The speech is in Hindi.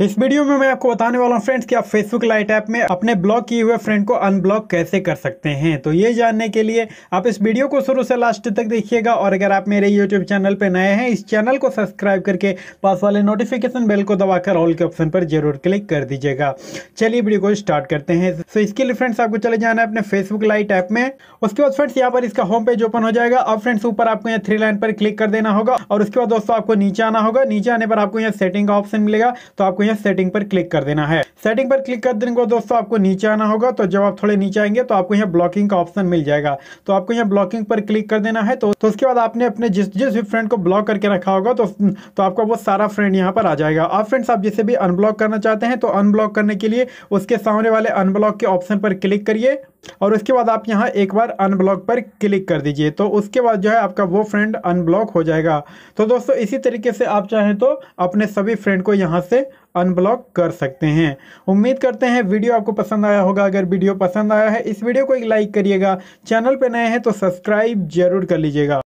इस वीडियो में मैं आपको बताने वाला हूँ फ्रेंड्स कि आप फेसबुक लाइट ऐप में अपने ब्लॉक किए हुए फ्रेंड को अनब्लॉक कैसे कर सकते हैं तो ये जानने के लिए आप इस वीडियो को शुरू से लास्ट तक देखिएगा और अगर आप मेरे यूट्यूब चैनल पर नए हैं इस चैनल को सब्सक्राइब करके पास वाले नोटिफिकेशन बेल को दबाकर ऑल के ऑप्शन पर जरूर क्लिक कर दीजिएगा चलिए वीडियो को स्टार्ट करते हैं तो इसके लिए फ्रेंड्स आपको चले जाना है अपने फेसबुक लाइट ऐप में उसके बाद फ्रेंड्स यहाँ पर इसका होम पेज ओपन हो जाएगा और फ्रेंड्स ऊपर आपको यहाँ थ्री लाइन पर क्लिक कर देना होगा और उसके बाद दोस्तों आपको नीचे आना होगा नीचे आने पर आपको यहाँ सेटिंग का ऑप्शन मिलेगा तो आपको यहाँ सेटिंग पर क्लिक कर देना है सेटिंग पर क्लिक कर देने को दोस्तों आपको नीचे आना होगा तो जब आप थोड़े नीचे आएंगे तो आपको यहाँ ब्लॉकिंग का ऑप्शन मिल जाएगा तो आपको यहाँ ब्लॉकिंग पर क्लिक कर देना है तो, तो उसके बाद आपने अपने जिस जिस भी फ्रेंड को ब्लॉक करके रखा होगा तो तो आपको वो सारा फ्रेंड यहाँ पर आ जाएगा आप फ्रेंड्स आप जिसे भी अनब्लॉक करना चाहते हैं तो अनब्लॉक करने के लिए उसके सामने वाले अनब्लॉक के ऑप्शन पर क्लिक करिए और उसके बाद आप यहाँ एक बार अनब्लॉक पर क्लिक कर दीजिए तो उसके बाद जो है आपका वो फ्रेंड अनब्लॉक हो जाएगा तो दोस्तों इसी तरीके से आप चाहें तो अपने सभी फ्रेंड को यहाँ से अनब्लॉक कर सकते हैं उम्मीद करते हैं वीडियो आपको पसंद आया होगा अगर वीडियो पसंद आया है इस वीडियो को एक लाइक करिएगा चैनल पर नए हैं तो सब्सक्राइब जरूर कर लीजिएगा